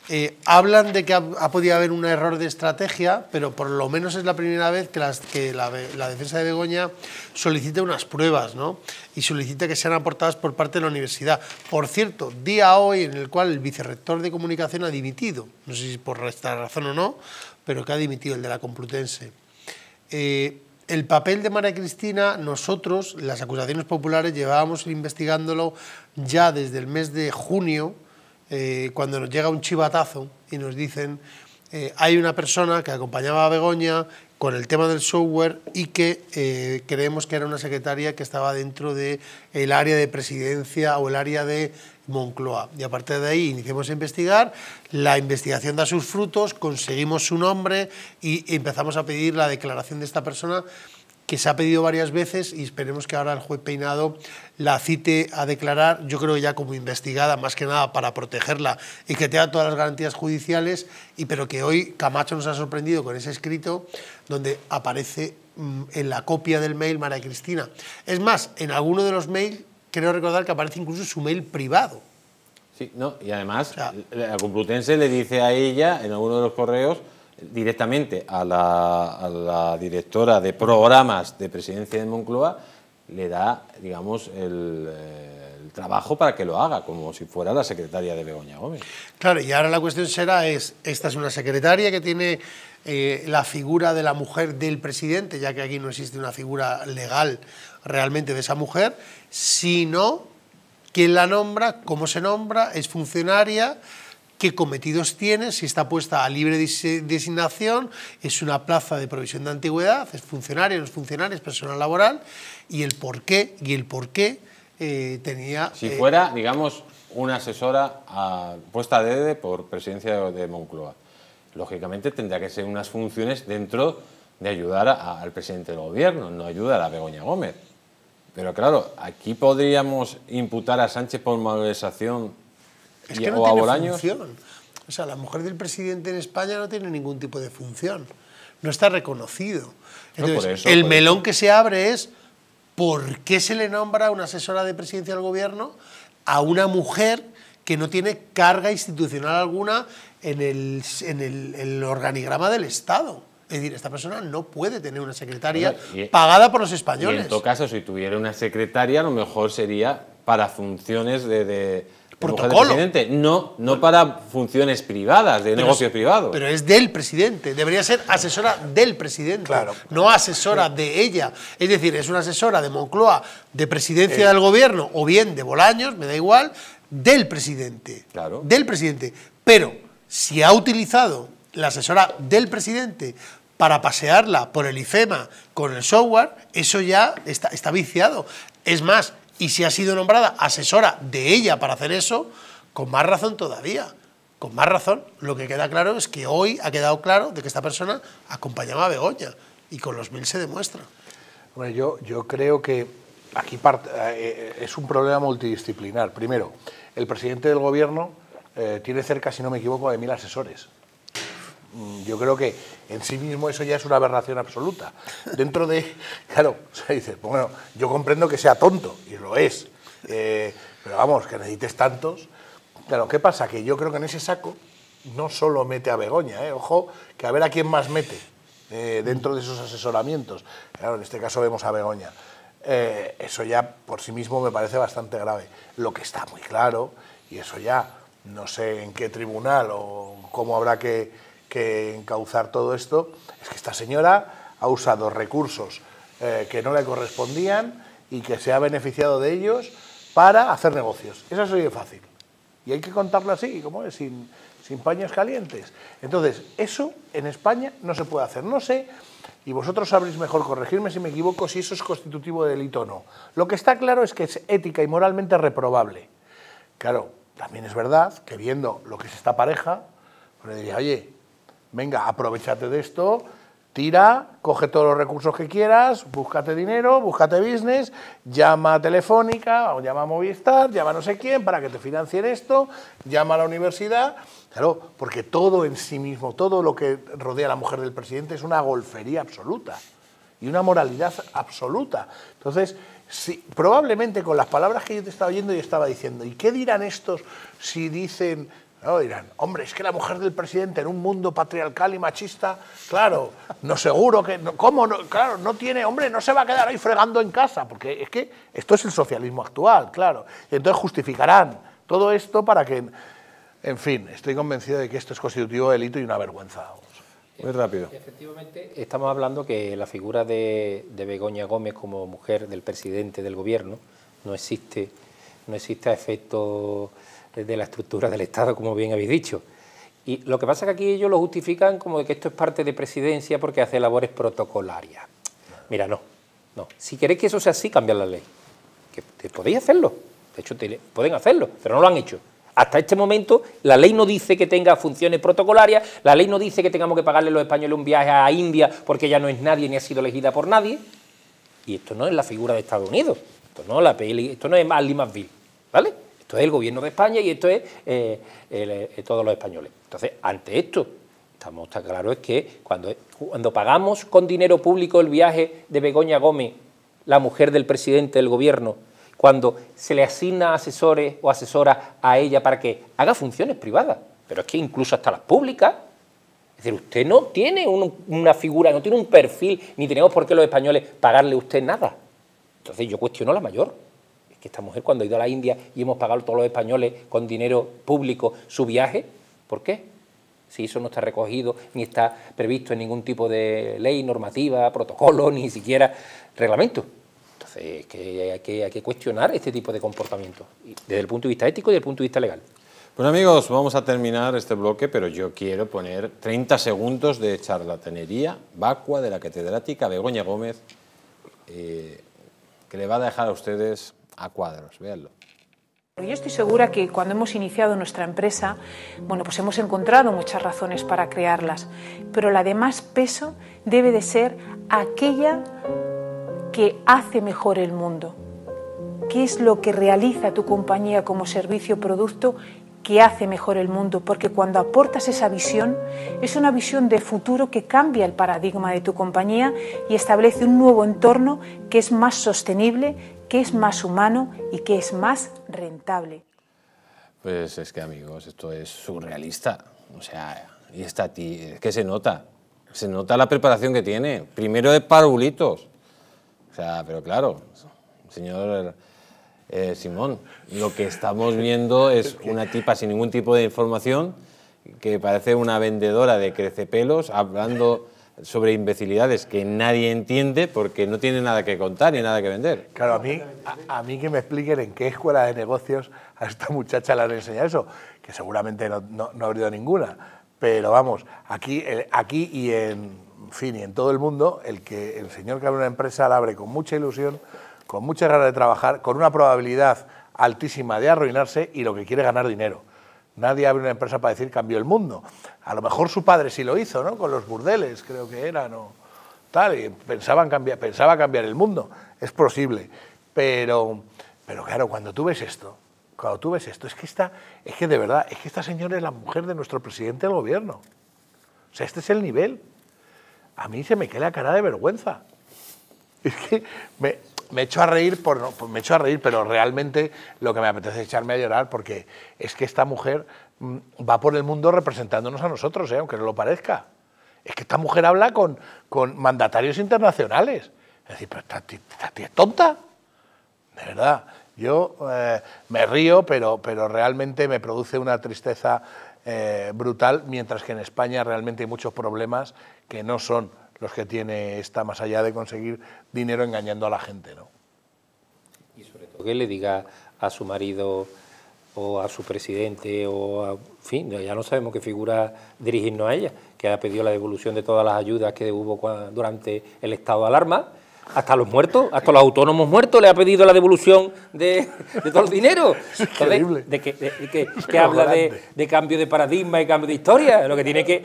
[SPEAKER 3] Eh, hablan de que ha, podido haber un error de estrategia, pero por lo menos es la primera vez que, la, defensa de Begoña solicita unas pruebas, Y solicita que sean aportadas por parte de la universidad. Por cierto, día hoy en el cual el vicerrector de comunicación ha dimitido, no sé si por esta razón o no, pero que ha dimitido el de la Complutense. Eh, el papel de María Cristina, nosotros, las acusaciones populares, llevábamos investigándolo ya desde el mes de junio, eh, cuando nos llega un chivatazo y nos dicen eh, hay una persona que acompañaba a Begoña con el tema del software y que eh, creemos que era una secretaria que estaba dentro del el área de presidencia o el área de Moncloa. Y a partir de ahí iniciamos a investigar, la investigación da sus frutos, conseguimos su nombre y empezamos a pedir la declaración de esta persona que se ha pedido varias veces y esperemos que ahora el juez Peinado la cite a declarar, yo creo ya como investigada, más que nada para protegerla y que tenga todas las garantías judiciales, y, pero que hoy Camacho nos ha sorprendido con ese escrito donde aparece mm, en la copia del mail María Cristina. Es más, en alguno de los mails creo recordar que aparece incluso su mail privado.
[SPEAKER 1] Sí, no, y además la Complutense le dice a ella en alguno de los correos directamente a la, directora de programas de presidencia de Moncloa, le da, digamos, el, trabajo para que lo haga, como si fuera la secretaria de Begoña Gómez. Claro, y ahora la cuestión será,
[SPEAKER 3] es, esta es una secretaria que tiene eh, la figura de la mujer del presidente, ya que aquí no existe una figura legal realmente de esa mujer, sino quién la nombra, cómo se nombra, es funcionaria, qué cometidos tiene, si está puesta a libre designación, es una plaza de provisión de antigüedad, es funcionario, no es funcionario, es personal laboral, y el por qué, y el por eh, tenía...
[SPEAKER 1] Si eh, fuera, digamos, una asesora puesta a dede por presidencia de Moncloa, lógicamente tendría que ser unas funciones dentro de ayudar al presidente del gobierno, no ayuda a la Begoña Gómez. Pero claro, aquí podríamos imputar a Sánchez por malversación es que no tiene función.
[SPEAKER 3] O sea, la mujer del presidente en España no tiene ningún tipo de función. No está reconocido.
[SPEAKER 1] Entonces, el melón
[SPEAKER 3] que se abre es por qué se le nombra una asesora de presidencia del gobierno a una mujer que no tiene carga institucional alguna en el, en el, organigrama del Estado. Es decir, esta persona no puede tener una secretaria pagada por los españoles. en todo
[SPEAKER 1] caso, si tuviera una secretaria, a lo mejor sería para funciones de no, no para funciones privadas, de negocio negocios privados.
[SPEAKER 3] Pero es del presidente, debería ser asesora del presidente, no asesora de ella. Es decir, es una asesora de Moncloa, de presidencia eh. del gobierno, o bien de Bolaños, me da igual, del presidente. Claro. Del presidente. Pero si ha utilizado la asesora del presidente para pasearla por el IFEMA con el software, eso ya está, está viciado. Es más, y si ha sido nombrada asesora de ella para hacer eso, con más razón todavía. Con más razón, lo que queda claro es que hoy ha quedado claro de que esta persona acompañaba a Begoña y con los mil se demuestra.
[SPEAKER 4] Bueno, yo, yo creo que aquí eh, es un problema multidisciplinar. Primero, el presidente del gobierno eh, tiene cerca, si no me equivoco, de mil asesores. Mm, yo creo que en sí mismo eso ya es una aberración absoluta. Dentro de, claro, se dice, pues bueno, yo comprendo que sea tonto, y lo es, eh, pero vamos, que necesites tantos. Claro, ¿qué pasa? Que yo creo que en ese saco no solo mete a Begoña, eh, ojo, que a ver a quién más mete eh, dentro de esos asesoramientos. Claro, en este caso vemos a Begoña. eso ya por sí mismo me parece bastante grave. Lo que está muy claro, y eso ya no sé en qué tribunal o cómo habrá que que encauzar todo esto es que esta señora ha usado recursos eh, que no le correspondían y que se ha beneficiado de ellos para hacer negocios. Eso es sido fácil. Y hay que contarlo así, como es, sin, sin paños calientes. Entonces, eso en España no se puede hacer. No sé, y vosotros sabréis mejor corregirme si me equivoco, si eso es constitutivo de delito o no. Lo que está claro es que es ética y moralmente reprobable. Claro, también es verdad que viendo lo que es esta pareja, pues le diría, oye, venga, aprovechate de esto, tira, coge todos los recursos que quieras, búscate dinero, búscate business, llama a Telefónica, o llama a Movistar, llama a no sé quién para que te financien esto, llama a la universidad. Claro, porque todo en sí mismo, todo lo que rodea a la mujer del presidente es una golfería absoluta y una moralidad absoluta. Entonces, probablemente con las palabras que yo te estaba oyendo, y estaba diciendo, ¿y qué dirán estos si dicen ¿no? Dirán, hombre, es que la mujer del presidente en un mundo patriarcal y machista, claro, no seguro que, ¿cómo? claro, no tiene, hombre, no se va a quedar ahí fregando en casa, porque es que esto es el socialismo actual, claro. Y entonces justificarán todo esto para que, en fin, estoy convencido de que esto es constitutivo
[SPEAKER 2] de delito y una vergüenza. Muy rápido. Efectivamente, estamos hablando que la figura de, Begoña Gómez como mujer del presidente del gobierno no existe, no existe a efectos de la estructura del Estado, como bien habéis dicho. Y lo que pasa es que aquí ellos lo justifican como de que esto es parte de presidencia porque hace labores protocolarias. Mira, no, no. Si queréis que eso sea así, cambiar la ley. Que, te podéis hacerlo. De hecho, pueden hacerlo, pero no lo han hecho. Hasta este momento, la ley no dice que tenga funciones protocolarias, la ley no dice que tengamos que pagarle a los españoles un viaje a India porque ya no es nadie ni ha sido elegida por nadie. Y esto no es la figura de Estados Unidos, esto no es la peli, esto no es Ali ¿vale? Esto es el gobierno de España y esto es eh, eh, todos los españoles. Entonces, ante esto, estamos tan claros que cuando, cuando pagamos con dinero público el viaje de Begoña Gómez, la mujer del presidente del gobierno, cuando se le asigna asesores o asesoras a ella para que haga funciones privadas, pero es que incluso hasta las públicas, es decir, usted no tiene una figura, no tiene un perfil, ni tenemos por qué los españoles pagarle a usted nada. Entonces yo cuestiono la mayor que esta mujer cuando ha ido a la India y hemos pagado todos los españoles con dinero público su viaje, ¿por qué? Si eso no está recogido ni está previsto en ningún tipo de ley, normativa, protocolo, ni siquiera reglamento. Entonces, que hay, que, cuestionar este tipo de comportamiento,
[SPEAKER 1] desde el punto de vista ético y desde el punto de vista legal. pues amigos, vamos a terminar este bloque, pero yo quiero poner 30 segundos de charlatanería vacua de la catedrática Begoña Gómez, eh, que le va a dejar a ustedes a cuadros, véanlo.
[SPEAKER 2] Yo estoy segura que cuando hemos iniciado nuestra empresa, bueno, pues hemos encontrado muchas razones para crearlas, pero la de más peso debe de ser aquella que hace mejor el mundo. ¿Qué es lo que realiza tu compañía como servicio o producto que hace mejor el mundo, porque cuando aportas esa visión, es una visión de futuro que cambia el paradigma de tu compañía y establece un nuevo entorno que es más sostenible, qué es más humano y qué es más rentable.
[SPEAKER 1] Pues es que amigos, esto es surrealista. O sea, y esta es que se nota. Se nota la preparación que tiene. Primero de parulitos, O sea, pero claro, señor eh, Simón, lo que estamos viendo es una tipa sin ningún tipo de información que parece una vendedora de crecepelos hablando sobre imbecilidades que nadie entiende porque no tiene nada que contar ni nada que vender.
[SPEAKER 4] Claro, a mí, a, mí que me expliquen en qué escuela de negocios a esta muchacha le han enseñado eso, que seguramente no, ha habido ninguna. Pero vamos, aquí, aquí y en, fin, y en todo el mundo, el que el señor que abre una empresa la abre con mucha ilusión, con mucha ganas de trabajar, con una probabilidad altísima de arruinarse y lo que quiere es ganar dinero. Nadie abre una empresa para decir cambió el mundo. A lo mejor su padre sí lo hizo, ¿no? Con los burdeles, creo que era, ¿no? Tal, pensaban cambiar, pensaba cambiar el mundo. Es posible. Pero, pero claro, cuando tú ves esto, cuando tú ves esto, es que esta, es que de verdad, es que esta señora es la mujer de nuestro presidente del gobierno. O sea, este es el nivel. A mí se me queda cara de vergüenza. Es que me, me echo a reír, a reír, pero realmente lo que me apetece es echarme a llorar porque es que esta mujer mm, va por el mundo representándonos a nosotros, ¿eh? aunque no lo parezca. Es que esta mujer habla con, con mandatarios internacionales. Es decir, pero es tonta. De verdad. Yo eh, me río, pero, pero realmente me produce una tristeza eh, brutal, mientras que en España realmente hay muchos problemas que no son que tiene está más allá de conseguir dinero engañando a la gente. ¿no?
[SPEAKER 2] Y sobre todo que le diga a su marido o a su presidente o a, en fin, ya no sabemos qué figura dirigirnos a ella, que ha pedido la devolución de todas las ayudas que hubo durante el estado de alarma hasta los muertos, hasta los autónomos muertos le ha pedido la devolución de, todo el dinero. que, habla de, cambio de paradigma y cambio de historia. Lo que tiene que,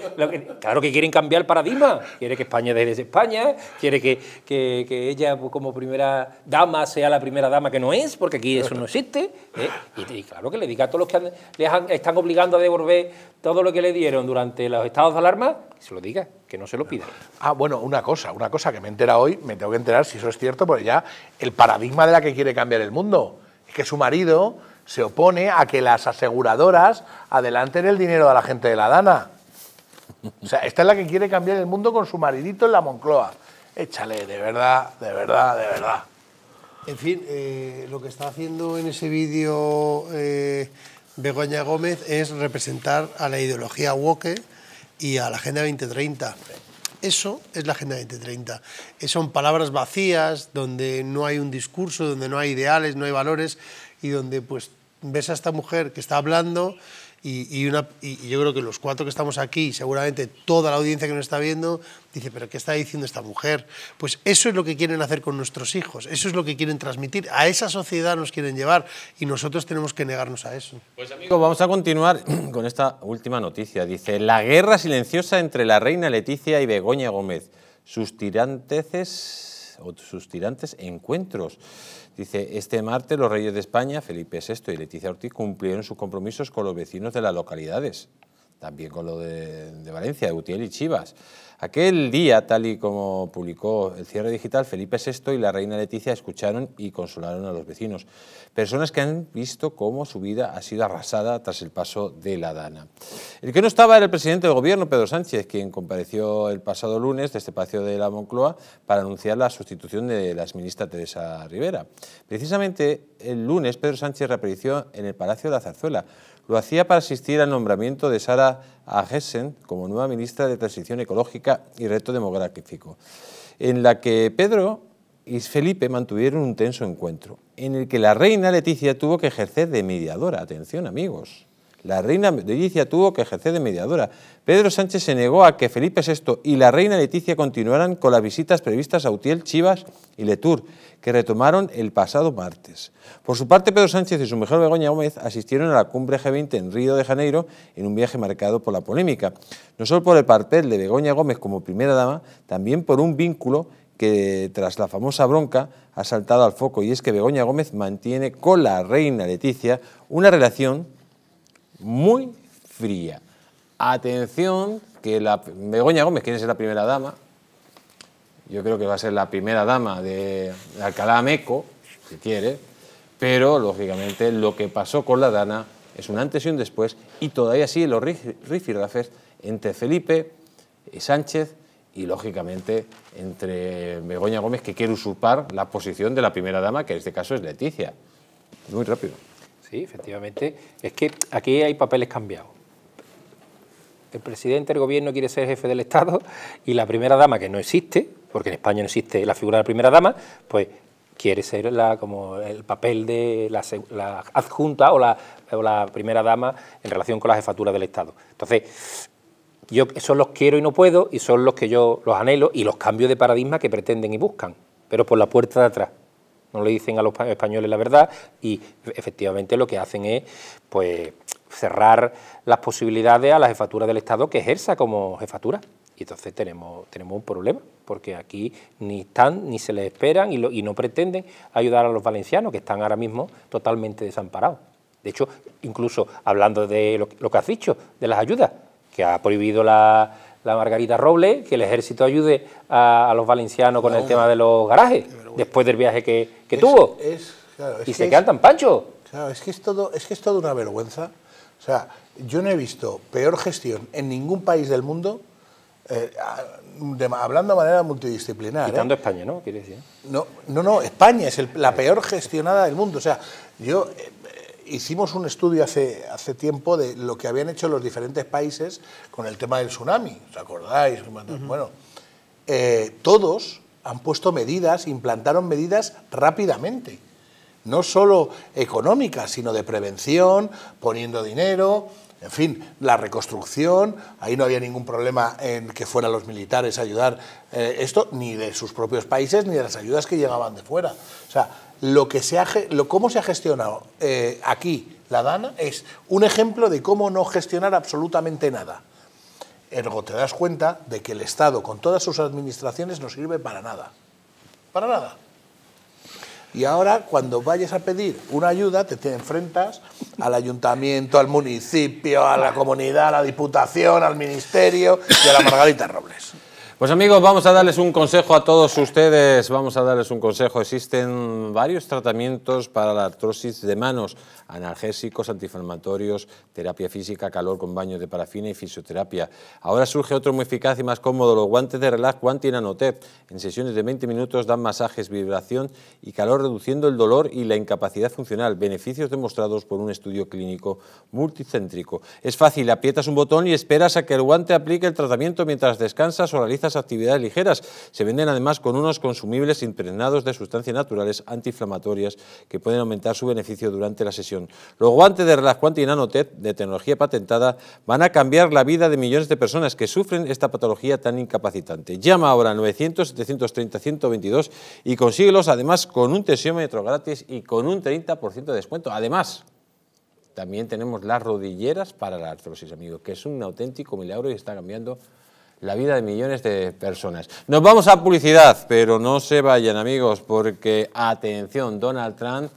[SPEAKER 2] claro que quieren cambiar el paradigma. Quiere que España ser España, quiere que, ella pues, como primera dama sea la primera dama que no es, porque aquí eso no existe. ¿eh? Y, claro que le diga a todos los que están obligando a devolver todo lo que le dieron durante los estados de alarma, que se lo diga, que no se lo pida.
[SPEAKER 4] Ah, bueno, una cosa, una cosa que me entera hoy, me tengo que enterar si eso es cierto, porque ya el paradigma de la que quiere cambiar el mundo es que su marido se opone a que las aseguradoras adelanten el dinero a la gente de la Dana. O sea, esta es la que quiere cambiar el mundo con su maridito en la Moncloa. Échale, de verdad, de verdad, de verdad. En fin, eh, lo que está haciendo en ese vídeo
[SPEAKER 3] eh, Begoña Gómez es representar a la ideología woke y a la Agenda 2030. Eso es la Agenda 2030. Eh, son palabras vacías, donde no hay un discurso, donde no hay ideales, no hay valores, y donde pues ves a esta mujer que está hablando y, yo creo que los cuatro que estamos aquí, seguramente toda la audiencia que nos está viendo, dice, pero ¿qué está diciendo esta mujer? Pues eso es lo que quieren hacer con nuestros hijos, eso es lo que quieren transmitir, a esa sociedad nos quieren llevar y nosotros tenemos que negarnos a eso. Pues
[SPEAKER 1] amigos, vamos a continuar con esta última noticia. Dice, la guerra silenciosa entre la reina Leticia y Begoña Gómez, sus o sus tirantes encuentros. Dice, este martes los reyes de España, Felipe VI y Leticia Ortiz, cumplieron sus compromisos con los vecinos de las localidades, también con lo de, Valencia, de Utiel y Chivas. Aquel día, tal y como publicó el cierre digital, Felipe VI y la reina Leticia escucharon y consolaron a los vecinos, personas que han visto cómo su vida ha sido arrasada tras el paso de la Dana. El que no estaba era el presidente del gobierno, Pedro Sánchez, quien compareció el pasado lunes de este Palacio de la Moncloa para anunciar la sustitución de la ministra Teresa Rivera. Precisamente el lunes, Pedro Sánchez reapareció en el Palacio de la Zarzuela. Lo hacía para asistir al nombramiento de Sara a Hessen como nueva ministra de Transición Ecológica y Reto Demográfico, en la que Pedro y Felipe mantuvieron un tenso encuentro, en el que la reina Leticia tuvo que ejercer de mediadora. Atención, amigos. La reina Leticia tuvo que ejercer de mediadora. Pedro Sánchez se negó a que Felipe VI y la reina Leticia continuaran con las visitas previstas a Utiel, Chivas y Letur, que retomaron el pasado martes. Por su parte, Pedro Sánchez y su mujer Begoña Gómez asistieron a la cumbre G20 en Río de Janeiro en un viaje marcado por la polémica, no solo por el papel de Begoña Gómez como primera dama, también por un vínculo que tras la famosa bronca ha saltado al foco y es que Begoña Gómez mantiene con la reina Leticia una relación muy fría. Atención, que la Begoña Gómez quiere ser la primera dama. Yo creo que va a ser la primera dama de Alcalá Meco, si quiere. Pero, lógicamente, lo que pasó con la Dana es un antes y un después. Y todavía sigue los rifirrafes entre Felipe y eh, Sánchez y, lógicamente, entre Begoña Gómez, que quiere usurpar la posición de la primera dama, que en este caso es Leticia.
[SPEAKER 2] Muy rápido. Sí, efectivamente. Es que
[SPEAKER 1] aquí hay papeles cambiados. El presidente
[SPEAKER 2] del gobierno quiere ser jefe del Estado y la primera dama, que no existe, porque en España no existe la figura de la primera dama, pues quiere ser como el papel de la, adjunta o la, la, primera dama en relación con la jefatura del Estado. Entonces, yo son los quiero y no puedo, y son los que yo los anhelo, y los cambios de paradigma que pretenden y buscan, pero por la puerta de atrás no le dicen a los españoles la verdad y efectivamente lo que hacen es pues cerrar las posibilidades a la jefatura del Estado que ejerza como jefatura. Y entonces tenemos, tenemos un problema, porque aquí ni están, ni se les esperan y, no pretenden ayudar a los valencianos, que están ahora mismo totalmente desamparados. De hecho, incluso hablando de lo que has dicho, de las ayudas, que ha prohibido la, la Margarita Roble, que el ejército ayude a, los valencianos con el tema de los garajes, después del viaje que, tuvo. y se quedan tan pancho.
[SPEAKER 4] Claro, es que es todo, es que es todo una vergüenza. O sea, yo no he visto peor gestión en ningún país del mundo, eh, hablando de manera multidisciplinar. ¿eh? Quitando
[SPEAKER 2] España, ¿no? Decir?
[SPEAKER 4] No, no, no, España es la peor gestionada del mundo. O sea, yo. Eh, hicimos un estudio hace, hace tiempo de lo que habían hecho los diferentes países con el tema del tsunami. ¿Os acordáis? Bueno, eh, todos han puesto medidas, implantaron medidas rápidamente. No solo económicas, sino de prevención, poniendo dinero, en fin, la reconstrucción, ahí no había ningún problema en que fueran los militares a ayudar eh, esto, ni de sus propios países, ni de las ayudas que llegaban de fuera. O sea, lo que se ha, cómo se ha gestionado eh, aquí la DANA es un ejemplo de cómo no gestionar absolutamente nada. Ergo, te das cuenta de que el Estado, con todas sus administraciones, no sirve para nada. Para nada. Y ahora, cuando vayas a pedir una ayuda, te, te enfrentas al ayuntamiento, al municipio, a la comunidad, a la diputación, al ministerio
[SPEAKER 1] y a la Margarita Robles. Pues amigos, vamos a darles un consejo a todos ustedes, vamos a darles un consejo. Existen varios tratamientos para la artrosis de manos, analgésicos, antiinflamatorios, terapia física, calor con baño de parafina y fisioterapia. Ahora surge otro muy eficaz y más cómodo, los guantes de relax Guanti Nanotep. En sesiones de 20 minutos dan masajes, vibración y calor reduciendo el dolor y la incapacidad funcional, beneficios demostrados por un estudio clínico multicéntrico. Es fácil, aprietas un botón y esperas a que el guante aplique el tratamiento mientras descansas o realizas actividades ligeras. Se venden además con unos consumibles impregnados de sustancias naturales antiinflamatorias que pueden aumentar su beneficio durante la sesión. Los guantes de Relaxquante y Nanotech de tecnología patentada van a cambiar la vida de millones de personas que sufren esta patología tan incapacitante. Llama ahora al 900-730-122 y consíguelos además con un tesiómetro gratis y con un 30% de descuento. Además, también tenemos las rodilleras para la artrosis, amigos, que es un auténtico milagro y está cambiando la vida de millones de personas. Nos vamos a publicidad, pero no se vayan amigos, porque atención, Donald Trump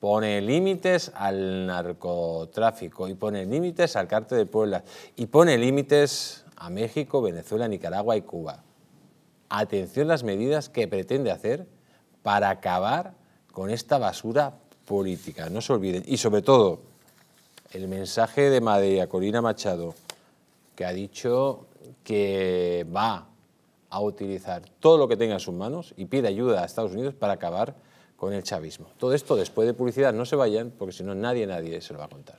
[SPEAKER 1] pone límites al narcotráfico y pone límites al cártel de Puebla y pone límites a México, Venezuela, Nicaragua y Cuba. Atención las medidas que pretende hacer para acabar con esta basura política, no se olviden. Y sobre todo, el mensaje de María Corina Machado, que ha dicho que va a utilizar todo lo que tenga en sus manos y pide ayuda a Estados Unidos para acabar con el chavismo. Todo esto después de publicidad, no se vayan, porque si no nadie, nadie se lo va a contar.